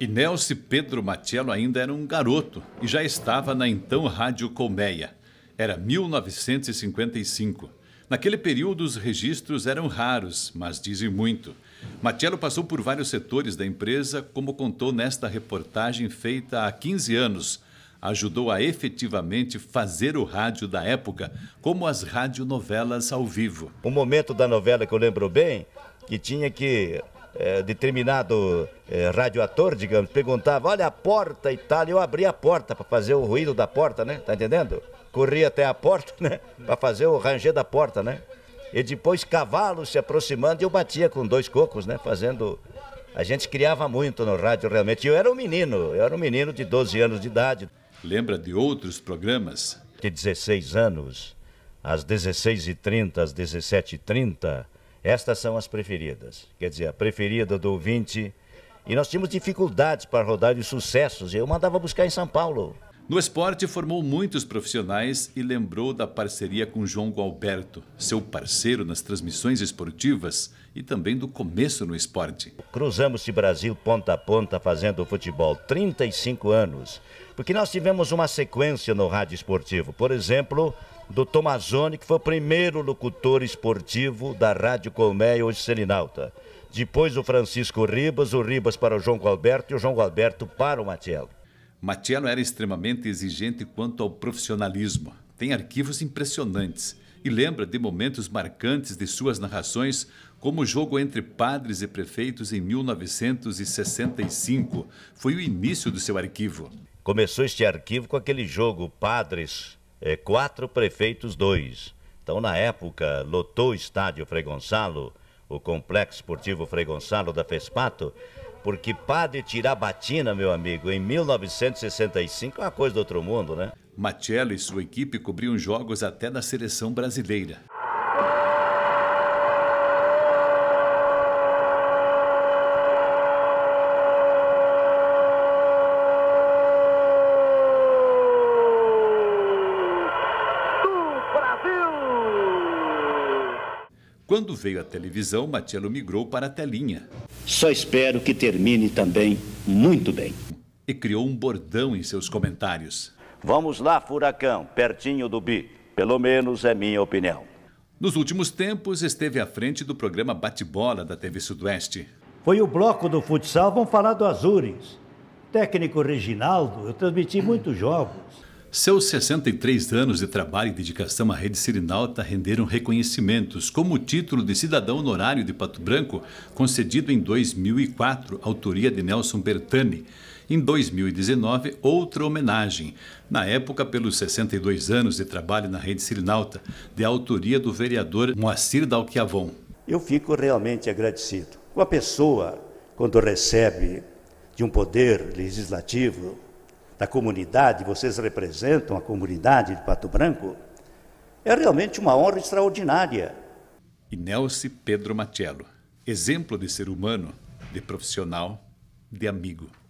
Inelce Pedro Matiello ainda era um garoto e já estava na então Rádio Colmeia. Era 1955. Naquele período, os registros eram raros, mas dizem muito. Matiello passou por vários setores da empresa, como contou nesta reportagem feita há 15 anos. Ajudou a efetivamente fazer o rádio da época, como as radionovelas ao vivo. Um momento da novela que eu lembro bem, que tinha que é, determinado é, radioator, digamos, perguntava, olha a porta e tal, eu abri a porta para fazer o ruído da porta, né? Tá entendendo? Corria até a porta, né? Para fazer o ranger da porta, né? E depois cavalo se aproximando e eu batia com dois cocos, né? Fazendo. A gente criava muito no rádio realmente. Eu era um menino, eu era um menino de 12 anos de idade. Lembra de outros programas? De 16 anos, às 16h30, às 17h30 estas são as preferidas, quer dizer, a preferida do ouvinte. E nós tínhamos dificuldades para rodar os sucessos, eu mandava buscar em São Paulo. No esporte, formou muitos profissionais e lembrou da parceria com João Gualberto, seu parceiro nas transmissões esportivas e também do começo no esporte. Cruzamos-se Brasil ponta a ponta fazendo futebol, 35 anos, porque nós tivemos uma sequência no rádio esportivo. Por exemplo, do Tomazoni, que foi o primeiro locutor esportivo da Rádio Colmeia, hoje Selinalta. Depois o Francisco Ribas, o Ribas para o João Gualberto e o João Gualberto para o Matiello. Matiello era extremamente exigente quanto ao profissionalismo. Tem arquivos impressionantes e lembra de momentos marcantes de suas narrações, como o jogo entre padres e prefeitos em 1965. Foi o início do seu arquivo. Começou este arquivo com aquele jogo Padres é, quatro prefeitos, dois. Então, na época, lotou o estádio Frei Gonçalo, o Complexo Esportivo Frei Gonçalo da FESPATO, porque Padre Tirabatina, meu amigo, em 1965 é uma coisa do outro mundo, né? Matiello e sua equipe cobriam jogos até da seleção brasileira. Quando veio a televisão, Matielo migrou para a telinha. Só espero que termine também muito bem. E criou um bordão em seus comentários. Vamos lá, furacão, pertinho do bi. Pelo menos é minha opinião. Nos últimos tempos, esteve à frente do programa Bate-Bola da TV Sudoeste. Foi o bloco do futsal, vão falar do Azures. Técnico Reginaldo, eu transmiti muitos jogos. Seus 63 anos de trabalho e dedicação à rede Sirinalta renderam reconhecimentos, como o título de cidadão honorário de Pato Branco, concedido em 2004, autoria de Nelson Bertani. Em 2019, outra homenagem, na época pelos 62 anos de trabalho na rede Sirinalta, de autoria do vereador Moacir Dalquiavon. Eu fico realmente agradecido. Uma pessoa, quando recebe de um poder legislativo da comunidade, vocês representam a comunidade de Pato Branco, é realmente uma honra extraordinária. E Nelson Pedro Machelo, exemplo de ser humano, de profissional, de amigo.